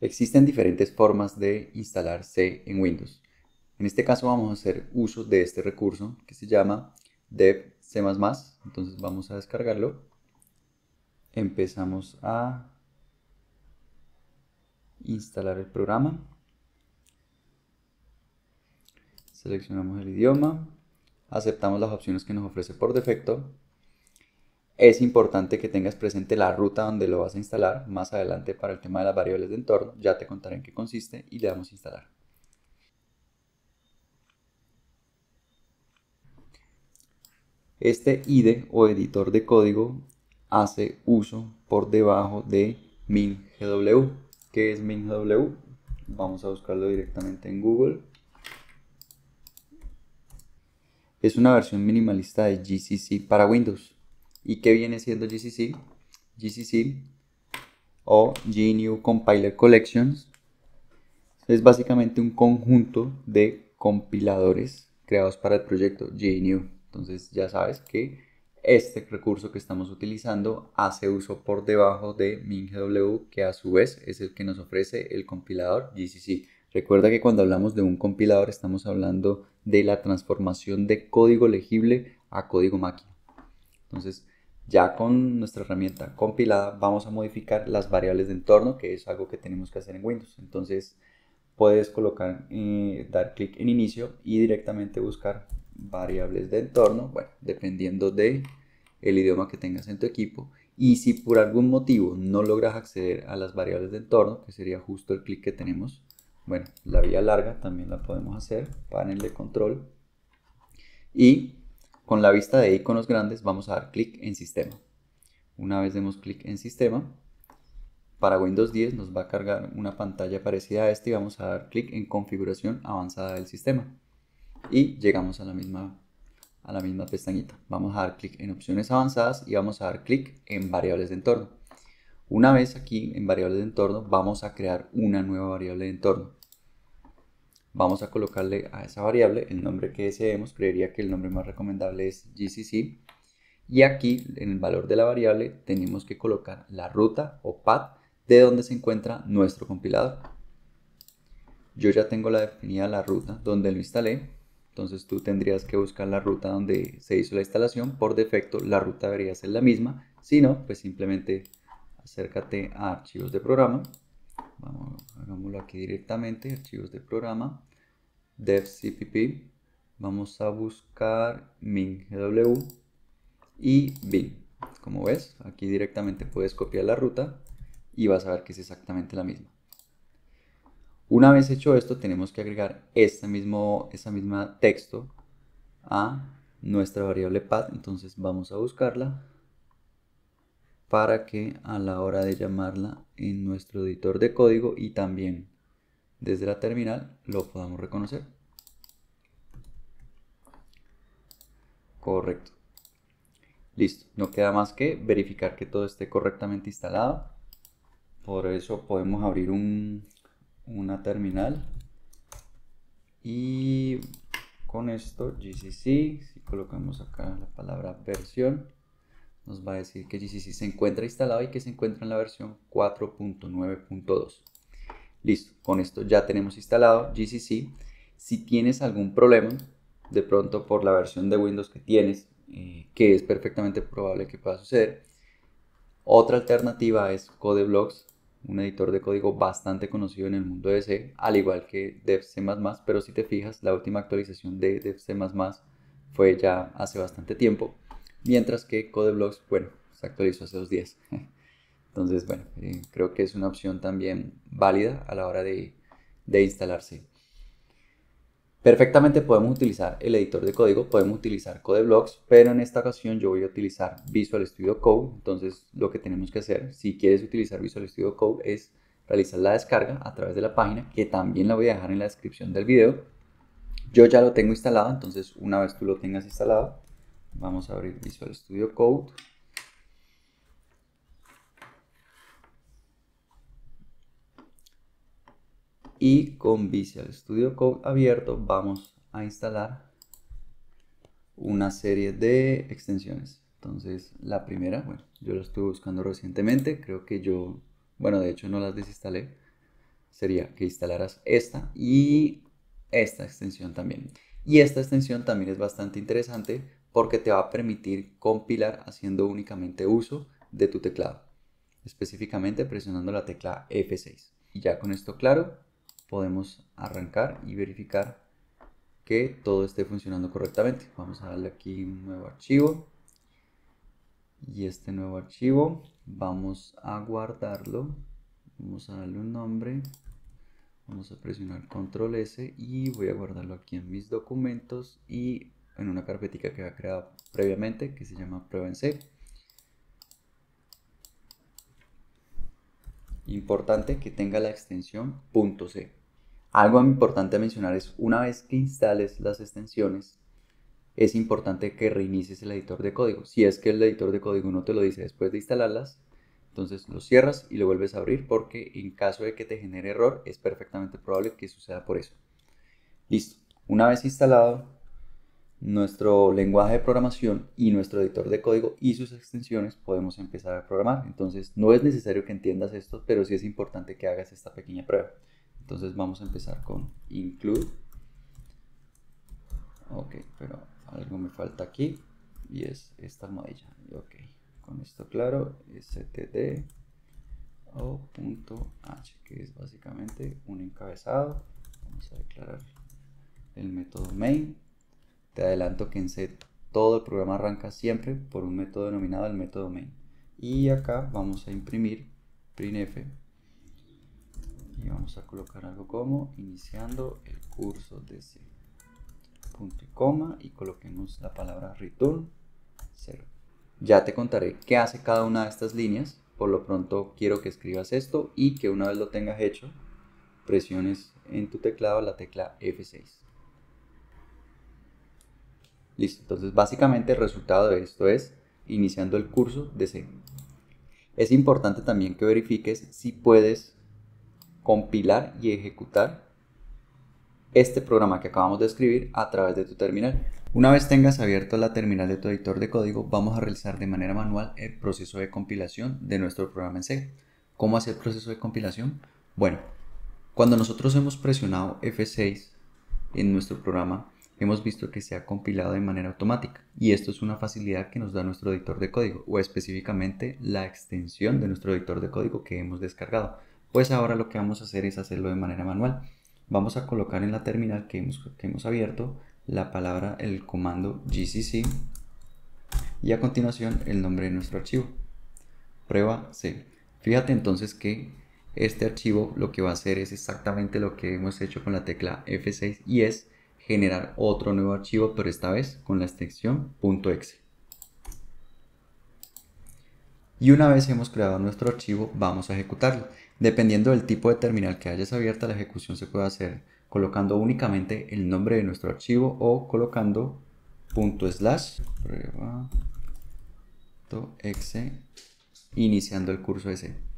Existen diferentes formas de instalar C en Windows. En este caso vamos a hacer uso de este recurso que se llama devc++. Entonces vamos a descargarlo. Empezamos a instalar el programa. Seleccionamos el idioma. Aceptamos las opciones que nos ofrece por defecto es importante que tengas presente la ruta donde lo vas a instalar. Más adelante para el tema de las variables de entorno, ya te contaré en qué consiste y le damos a instalar. Este IDE o editor de código hace uso por debajo de MinGW. ¿Qué es MinGW? Vamos a buscarlo directamente en Google. Es una versión minimalista de GCC para Windows. ¿Y que viene siendo GCC? GCC o GNU Compiler Collections es básicamente un conjunto de compiladores creados para el proyecto GNU. Entonces ya sabes que este recurso que estamos utilizando hace uso por debajo de MinGW, que a su vez es el que nos ofrece el compilador GCC. Recuerda que cuando hablamos de un compilador estamos hablando de la transformación de código legible a código máquina. Entonces, ya con nuestra herramienta compilada vamos a modificar las variables de entorno, que es algo que tenemos que hacer en Windows. Entonces puedes colocar, eh, dar clic en inicio y directamente buscar variables de entorno, bueno, dependiendo de el idioma que tengas en tu equipo. Y si por algún motivo no logras acceder a las variables de entorno, que sería justo el clic que tenemos, bueno, la vía larga también la podemos hacer, panel de control. Y con la vista de iconos grandes vamos a dar clic en sistema. Una vez demos clic en sistema, para Windows 10 nos va a cargar una pantalla parecida a esta y vamos a dar clic en configuración avanzada del sistema. Y llegamos a la misma a la misma pestañita. Vamos a dar clic en opciones avanzadas y vamos a dar clic en variables de entorno. Una vez aquí en variables de entorno vamos a crear una nueva variable de entorno. Vamos a colocarle a esa variable el nombre que deseemos. Creería que el nombre más recomendable es GCC. Y aquí, en el valor de la variable, tenemos que colocar la ruta o path de donde se encuentra nuestro compilador. Yo ya tengo la definida la ruta donde lo instalé. Entonces tú tendrías que buscar la ruta donde se hizo la instalación. Por defecto, la ruta debería ser la misma. Si no, pues simplemente acércate a archivos de programa Vamos, hagámoslo aquí directamente, archivos de programa, devcpp, vamos a buscar mingw y bin. Como ves, aquí directamente puedes copiar la ruta y vas a ver que es exactamente la misma. Una vez hecho esto, tenemos que agregar ese mismo, esa misma texto a nuestra variable path, entonces vamos a buscarla para que a la hora de llamarla en nuestro editor de código y también desde la terminal lo podamos reconocer. Correcto. Listo, no queda más que verificar que todo esté correctamente instalado. Por eso podemos abrir una terminal. Y con esto, GCC, si colocamos acá la palabra versión, nos va a decir que GCC se encuentra instalado y que se encuentra en la versión 4.9.2. Listo, con esto ya tenemos instalado GCC. Si tienes algún problema, de pronto por la versión de Windows que tienes, eh, que es perfectamente probable que pueda suceder, otra alternativa es CodeBlocks, un editor de código bastante conocido en el mundo de C, al igual que DevC++, pero si te fijas, la última actualización de DevC++ fue ya hace bastante tiempo. Mientras que CodeBlocks, bueno, se actualizó hace dos días. Entonces, bueno, eh, creo que es una opción también válida a la hora de, de instalarse. Perfectamente podemos utilizar el editor de código, podemos utilizar CodeBlocks, pero en esta ocasión yo voy a utilizar Visual Studio Code. Entonces, lo que tenemos que hacer, si quieres utilizar Visual Studio Code, es realizar la descarga a través de la página, que también la voy a dejar en la descripción del video. Yo ya lo tengo instalado, entonces una vez tú lo tengas instalado, Vamos a abrir Visual Studio Code. Y con Visual Studio Code abierto vamos a instalar una serie de extensiones. Entonces, la primera, bueno, yo la estuve buscando recientemente, creo que yo, bueno, de hecho no las desinstalé, sería que instalaras esta y esta extensión también. Y esta extensión también es bastante interesante porque te va a permitir compilar haciendo únicamente uso de tu teclado, específicamente presionando la tecla F6. Y ya con esto claro, podemos arrancar y verificar que todo esté funcionando correctamente. Vamos a darle aquí un nuevo archivo y este nuevo archivo vamos a guardarlo. Vamos a darle un nombre. Vamos a presionar control S y voy a guardarlo aquí en mis documentos y en una carpetica que ha creado previamente que se llama prueba en C. Importante que tenga la extensión .c. Algo importante a mencionar es una vez que instales las extensiones, es importante que reinicies el editor de código. Si es que el editor de código no te lo dice después de instalarlas, entonces lo cierras y lo vuelves a abrir porque en caso de que te genere error es perfectamente probable que suceda por eso. Listo. Una vez instalado, nuestro lenguaje de programación y nuestro editor de código y sus extensiones podemos empezar a programar. Entonces no es necesario que entiendas esto, pero sí es importante que hagas esta pequeña prueba. Entonces vamos a empezar con include. Ok, pero algo me falta aquí y es esta almohadilla. Ok, con esto claro, std o.h, que es básicamente un encabezado. Vamos a declarar el método main te adelanto que en C todo el programa arranca siempre por un método denominado el método main. Y acá vamos a imprimir printf y vamos a colocar algo como iniciando el curso de C. Punto y coma y coloquemos la palabra return 0. Ya te contaré qué hace cada una de estas líneas. Por lo pronto quiero que escribas esto y que una vez lo tengas hecho, presiones en tu teclado la tecla F6. Listo, entonces básicamente el resultado de esto es iniciando el curso de C. Es importante también que verifiques si puedes compilar y ejecutar este programa que acabamos de escribir a través de tu terminal. Una vez tengas abierto la terminal de tu editor de código, vamos a realizar de manera manual el proceso de compilación de nuestro programa en C. ¿Cómo hacer el proceso de compilación? Bueno, cuando nosotros hemos presionado F6 en nuestro programa, hemos visto que se ha compilado de manera automática y esto es una facilidad que nos da nuestro editor de código o específicamente la extensión de nuestro editor de código que hemos descargado. Pues ahora lo que vamos a hacer es hacerlo de manera manual. Vamos a colocar en la terminal que hemos, abierto la palabra, el comando gcc y a continuación el nombre de nuestro archivo. Prueba C. Fíjate entonces que este archivo lo que va a hacer es exactamente lo que hemos hecho con la tecla F6 y es generar otro nuevo archivo, pero esta vez con la extensión .exe. Y una vez hemos creado nuestro archivo, vamos a ejecutarlo. Dependiendo del tipo de terminal que hayas abierta, la ejecución se puede hacer colocando únicamente el nombre de nuestro archivo o colocando exe iniciando el curso de